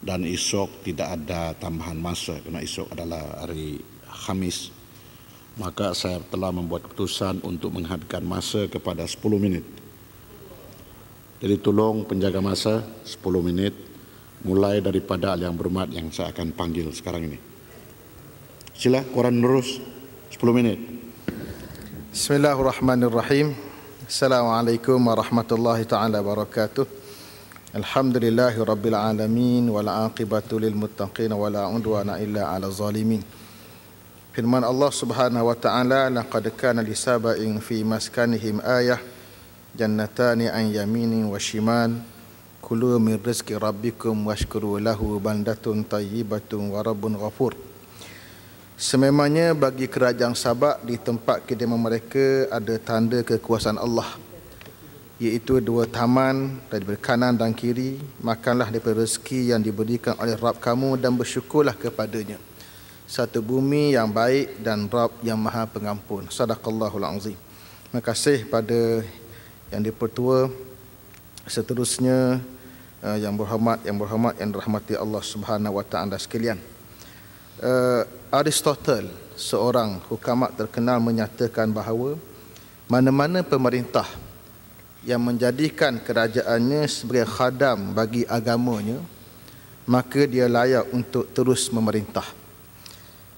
dan esok tidak ada tambahan masa kerana esok adalah hari Khamis maka saya telah membuat keputusan untuk menghadkan masa kepada 10 minit jadi tolong penjaga masa 10 minit mulai daripada yang berhormat yang saya akan panggil sekarang ini sila koran terus 10 minit Bismillahirrahmanirrahim Assalamualaikum warahmatullahi taala wabarakatuh Alhamdulillahirabbil alamin wal aqibatu lil illa ala zalimin. Firman Allah Subhanahu wa taala laqad kana lisaba'in fi maskanihim ayah jannatani an yamini wa shiman kulu min rizqi rabbikum washkuru lahu bandatun tayyibatun wa rabbun ghafur. Sememangnya bagi kerajaan Sabak di tempat kediaman mereka ada tanda kekuasaan Allah iaitu dua taman dari kanan dan kiri makanlah daripada rezeki yang diberikan oleh Rabb kamu dan bersyukurlah kepadanya satu bumi yang baik dan Rabb yang maha pengampun sadaqallahul azim terima kasih pada yang dipertua seterusnya uh, yang berhormat yang berhormat yang rahmati Allah Subhanahu wa taala sekalian uh, Aristotle seorang hukamak terkenal menyatakan bahawa mana-mana pemerintah yang menjadikan kerajaannya sebagai khadam bagi agamanya maka dia layak untuk terus memerintah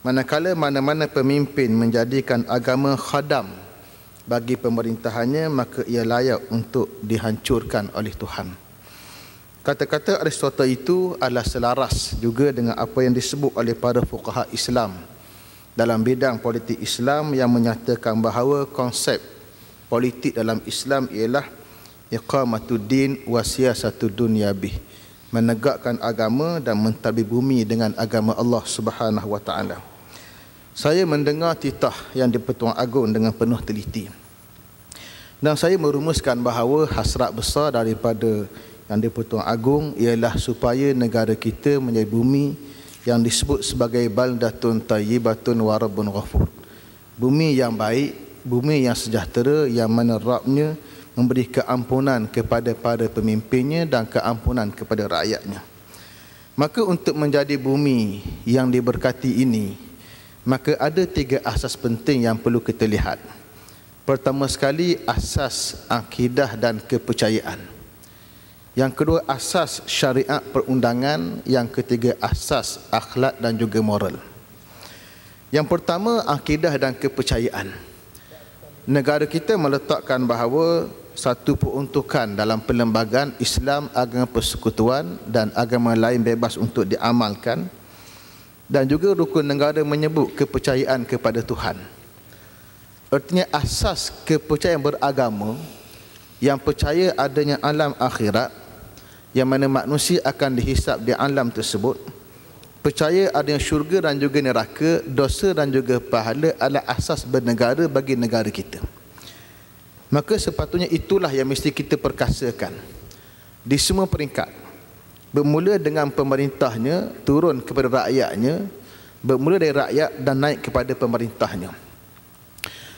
manakala mana-mana pemimpin menjadikan agama khadam bagi pemerintahannya maka ia layak untuk dihancurkan oleh Tuhan kata-kata Aristotle itu adalah selaras juga dengan apa yang disebut oleh para fukaha Islam dalam bidang politik Islam yang menyatakan bahawa konsep politik dalam Islam ialah iqamatuddin wa siyasatu dunya bih menegakkan agama dan mentabi bumi dengan agama Allah Subhanahu wa taala. Saya mendengar titah yang dipertuan agung dengan penuh teliti. Dan saya merumuskan bahawa hasrat besar daripada yang dipertuan agung ialah supaya negara kita menjadi bumi yang disebut sebagai baldatun tayyibatun warabun ghafur. Bumi yang baik bumi yang sejahtera yang mana Rabbnya memberi keampunan kepada para pemimpinnya dan keampunan kepada rakyatnya. Maka untuk menjadi bumi yang diberkati ini, maka ada tiga asas penting yang perlu kita lihat. Pertama sekali, asas akidah dan kepercayaan. Yang kedua, asas syariat perundangan. Yang ketiga, asas akhlak dan juga moral. Yang pertama, akidah dan Kepercayaan negara kita meletakkan bahawa satu peruntukan dalam perlembagaan Islam agama persekutuan dan agama lain bebas untuk diamalkan dan juga rukun negara menyebut kepercayaan kepada Tuhan. Artinya asas kepercayaan beragama yang percaya adanya alam akhirat yang mana manusia akan dihisap di alam tersebut percaya ada syurga dan juga neraka, dosa dan juga pahala adalah asas bernegara bagi negara kita. Maka sepatutnya itulah yang mesti kita perkasakan di semua peringkat. Bermula dengan pemerintahnya, turun kepada rakyatnya, bermula dari rakyat dan naik kepada pemerintahnya.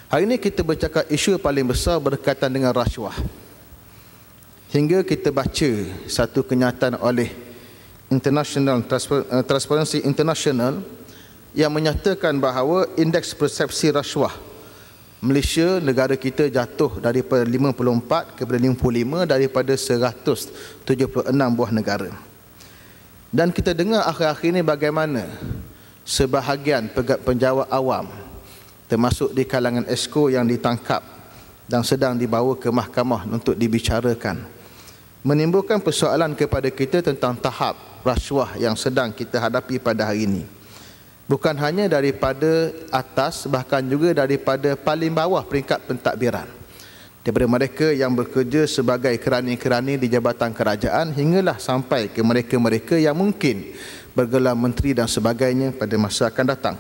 Hari ini kita bercakap isu paling besar berkaitan dengan rasuah. Hingga kita baca satu kenyataan oleh International eh, Transparency International yang menyatakan bahawa indeks persepsi rasuah Malaysia negara kita jatuh daripada 54 kepada 55 daripada 176 buah negara. Dan kita dengar akhir-akhir ini bagaimana sebahagian penjawat awam termasuk di kalangan esko yang ditangkap dan sedang dibawa ke mahkamah untuk dibicarakan menimbulkan persoalan kepada kita tentang tahap rasuah yang sedang kita hadapi pada hari ini bukan hanya daripada atas bahkan juga daripada paling bawah peringkat pentadbiran daripada mereka yang bekerja sebagai kerani-kerani di jabatan kerajaan hinggalah sampai ke mereka-mereka yang mungkin bergelar menteri dan sebagainya pada masa akan datang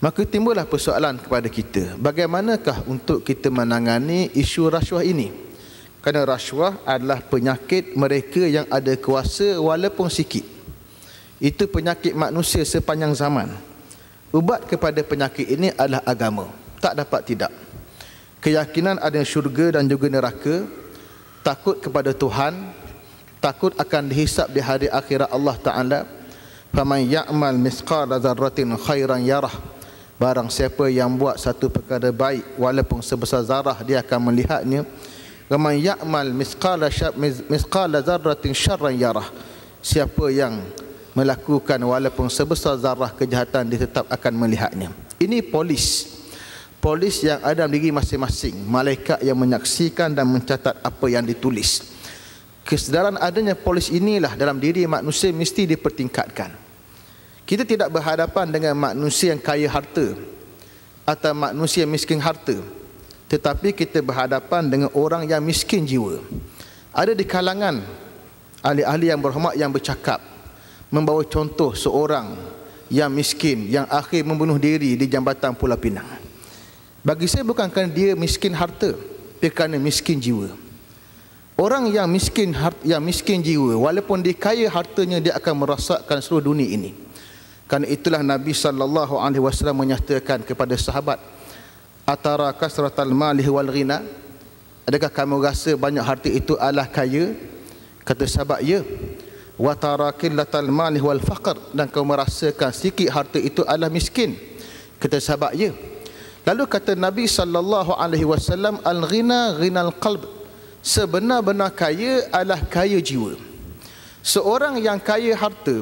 maka timbullah persoalan kepada kita bagaimanakah untuk kita menangani isu rasuah ini kerana rasuah adalah penyakit mereka yang ada kuasa walaupun sikit itu penyakit manusia sepanjang zaman ubat kepada penyakit ini adalah agama tak dapat tidak keyakinan ada syurga dan juga neraka takut kepada Tuhan takut akan dihisap di hari akhirat Allah Ta'ala faman ya'mal misqala zarratin khairan yarah barang siapa yang buat satu perkara baik walaupun sebesar zarah dia akan melihatnya wa man ya'mal misqala syab misqala dzarratin syarran yarah siapa yang melakukan walaupun sebesar zarah kejahatan dia tetap akan melihatnya ini polis polis yang ada dalam diri masing-masing malaikat yang menyaksikan dan mencatat apa yang ditulis kesedaran adanya polis inilah dalam diri manusia mesti dipertingkatkan kita tidak berhadapan dengan manusia yang kaya harta atau manusia miskin harta tetapi kita berhadapan dengan orang yang miskin jiwa. Ada di kalangan ahli-ahli yang berhormat yang bercakap membawa contoh seorang yang miskin yang akhir membunuh diri di jambatan Pulau Pinang. Bagi saya bukan kerana dia miskin harta, tetapi kerana miskin jiwa. Orang yang miskin harta, yang miskin jiwa walaupun dia kaya hartanya dia akan merasakan seluruh dunia ini. Karena itulah Nabi sallallahu alaihi wasallam menyatakan kepada sahabat, atara kasratal mali wal ghina adakah kamu rasa banyak harta itu adalah kaya kata sahabat ya wa tarakillatal mali wal faqr dan kamu merasakan sikit harta itu adalah miskin kata sahabat ya lalu kata nabi sallallahu alaihi wasallam al ghina ghinal qalb sebenar-benar kaya adalah kaya jiwa seorang yang kaya harta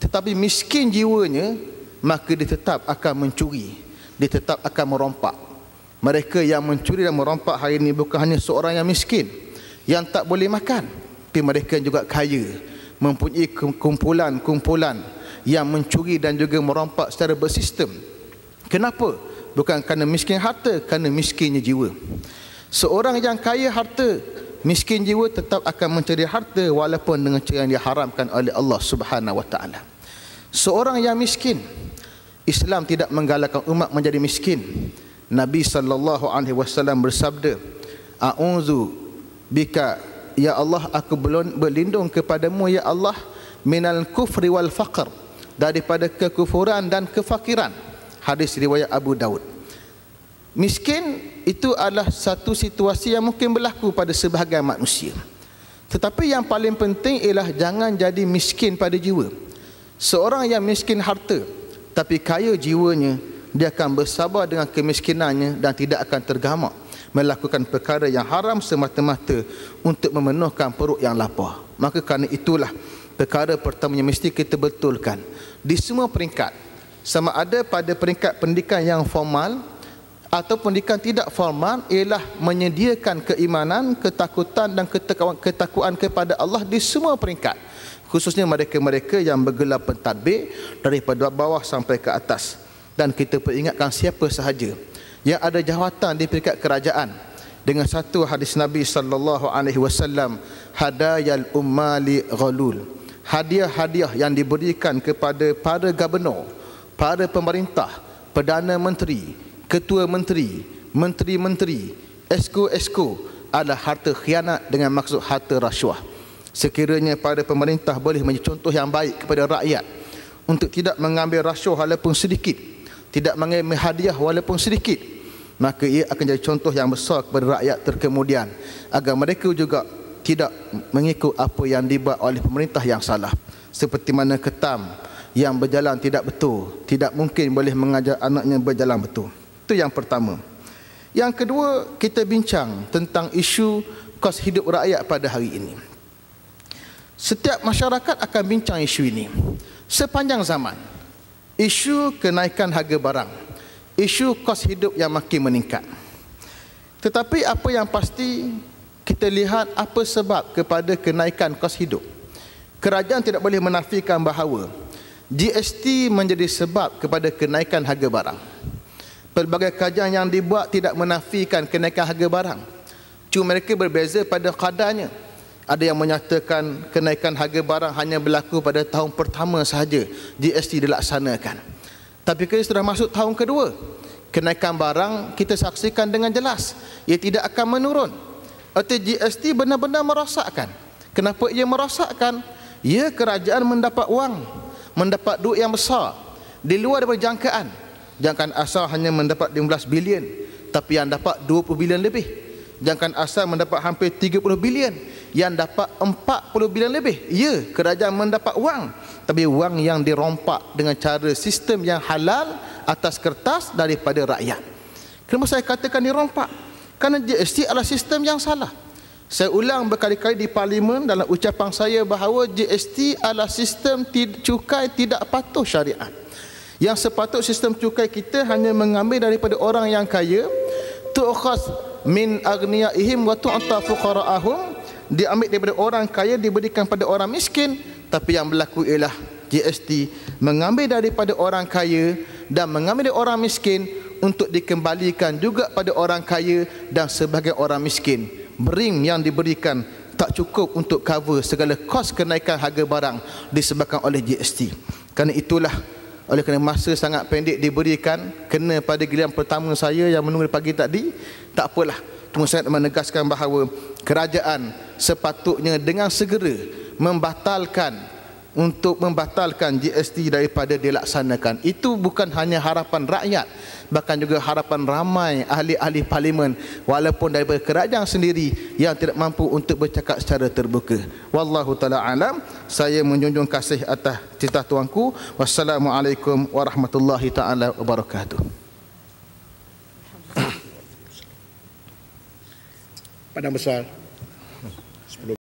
tetapi miskin jiwanya maka dia tetap akan mencuri dia tetap akan merompak. Mereka yang mencuri dan merompak hari ini bukan hanya seorang yang miskin yang tak boleh makan, tapi mereka juga kaya mempunyai kumpulan-kumpulan yang mencuri dan juga merompak secara bersistem. Kenapa? Bukan kerana miskin harta, kerana miskinnya jiwa. Seorang yang kaya harta, miskin jiwa tetap akan mencari harta walaupun dengan cara yang diharamkan oleh Allah Subhanahu Wa Taala. Seorang yang miskin, Islam tidak menggalakkan umat menjadi miskin. Nabi sallallahu alaihi wasallam bersabda, "A'udzu bika ya Allah aku berlindung kepadamu ya Allah minal kufri wal faqr daripada kekufuran dan kefakiran." Hadis riwayat Abu Daud. Miskin itu adalah satu situasi yang mungkin berlaku pada sebahagian manusia. Tetapi yang paling penting ialah jangan jadi miskin pada jiwa. Seorang yang miskin harta, tapi kaya jiwanya dia akan bersabar dengan kemiskinannya dan tidak akan tergamak melakukan perkara yang haram semata-mata untuk memenuhkan perut yang lapar maka kerana itulah perkara pertama yang mesti kita betulkan di semua peringkat sama ada pada peringkat pendidikan yang formal atau pendidikan tidak formal ialah menyediakan keimanan, ketakutan dan ketakuan kepada Allah di semua peringkat khususnya mereka-mereka yang bergelar pentadbir daripada bawah sampai ke atas dan kita peringatkan siapa sahaja yang ada jawatan di peringkat kerajaan dengan satu hadis Nabi sallallahu alaihi wasallam hadayal ummali ghalul hadiah-hadiah yang diberikan kepada para gubernur para pemerintah perdana menteri ketua menteri menteri-menteri esko-esko adalah harta khianat dengan maksud harta rasuah sekiranya pada pemerintah boleh menjadi contoh yang baik kepada rakyat untuk tidak mengambil rasio walaupun sedikit tidak mengambil hadiah walaupun sedikit maka ia akan jadi contoh yang besar kepada rakyat terkemudian agar mereka juga tidak mengikut apa yang dibuat oleh pemerintah yang salah seperti mana ketam yang berjalan tidak betul tidak mungkin boleh mengajar anaknya berjalan betul itu yang pertama yang kedua kita bincang tentang isu kos hidup rakyat pada hari ini setiap masyarakat akan bincang isu ini sepanjang zaman isu kenaikan harga barang isu kos hidup yang makin meningkat tetapi apa yang pasti kita lihat apa sebab kepada kenaikan kos hidup kerajaan tidak boleh menafikan bahawa GST menjadi sebab kepada kenaikan harga barang pelbagai kajian yang dibuat tidak menafikan kenaikan harga barang cuma mereka berbeza pada kadarnya ada yang menyatakan kenaikan harga barang hanya berlaku pada tahun pertama sahaja GST dilaksanakan. Tapi kita sudah masuk tahun kedua. Kenaikan barang kita saksikan dengan jelas. Ia tidak akan menurun. Atau GST benar-benar merosakkan. Kenapa ia merosakkan? Ia kerajaan mendapat wang. Mendapat duit yang besar. Di luar daripada jangkaan. Jangkaan asal hanya mendapat 15 bilion. Tapi yang dapat 20 bilion lebih. Jangkaan asal mendapat hampir 30 bilion yang dapat 40 bilion lebih. Ya, kerajaan mendapat wang. Tapi wang yang dirompak dengan cara sistem yang halal atas kertas daripada rakyat. Kenapa saya katakan dirompak? Kerana GST adalah sistem yang salah. Saya ulang berkali-kali di parlimen dalam ucapan saya bahawa GST adalah sistem cukai tidak patuh syariah. Yang sepatut sistem cukai kita hanya mengambil daripada orang yang kaya tu'khas min agniyahim wa tu'ta fuqara'ahum diambil daripada orang kaya diberikan pada orang miskin tapi yang berlaku ialah GST mengambil daripada orang kaya dan mengambil dari orang miskin untuk dikembalikan juga pada orang kaya dan sebagai orang miskin brim yang diberikan tak cukup untuk cover segala kos kenaikan harga barang disebabkan oleh GST kerana itulah oleh kerana masa sangat pendek diberikan kena pada giliran pertama saya yang menunggu pagi tadi tak apalah saya menegaskan bahawa kerajaan sepatutnya dengan segera membatalkan untuk membatalkan GST daripada dilaksanakan. Itu bukan hanya harapan rakyat, bahkan juga harapan ramai ahli-ahli parlimen walaupun daripada kerajaan sendiri yang tidak mampu untuk bercakap secara terbuka. Wallahu taala alam, saya menjunjung kasih atas cita tuanku. Wassalamualaikum warahmatullahi taala wabarakatuh. Padang Besar.